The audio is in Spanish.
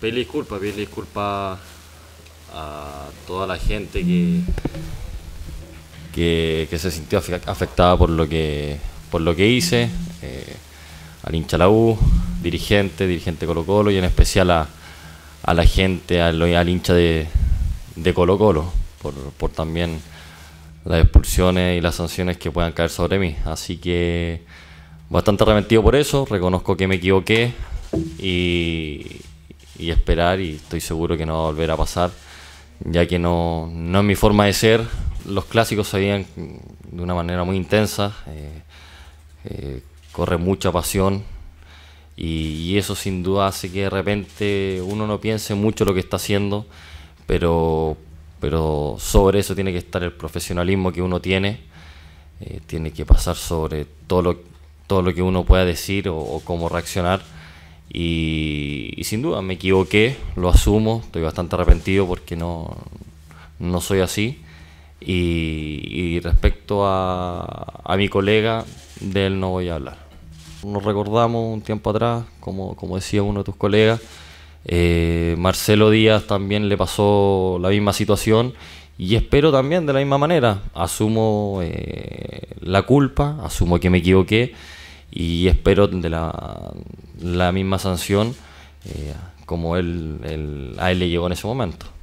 pedir disculpas, pedir disculpas a toda la gente que, que, se sintió afectada por lo que, por lo que hice, eh, al hincha la U, dirigente, dirigente Colo Colo y en especial a, la gente, al, hincha de, Colo Colo, por, por también las expulsiones y las sanciones que puedan caer sobre mí. Así que bastante arrepentido por eso, reconozco que me equivoqué y, y esperar y estoy seguro que no va a volver a pasar, ya que no, no es mi forma de ser. Los clásicos se de una manera muy intensa, eh, eh, corre mucha pasión y, eso sin duda hace que de repente uno no piense mucho lo que está haciendo, pero, pero sobre eso tiene que estar el profesionalismo que uno tiene, eh, tiene que pasar sobre todo lo, todo lo que uno pueda decir o cómo reaccionar y, sin duda me equivoqué, lo asumo, estoy bastante arrepentido porque no, no soy así. Y, respecto a, a, mi colega, de él no voy a hablar. Nos recordamos un tiempo atrás, como, como decía uno de tus colegas, eh, Marcelo Díaz también le pasó la misma situación y espero también de la misma manera. Asumo eh, la culpa, asumo que me equivoqué y espero de la, misma sanción eh, como a él le llegó en ese momento.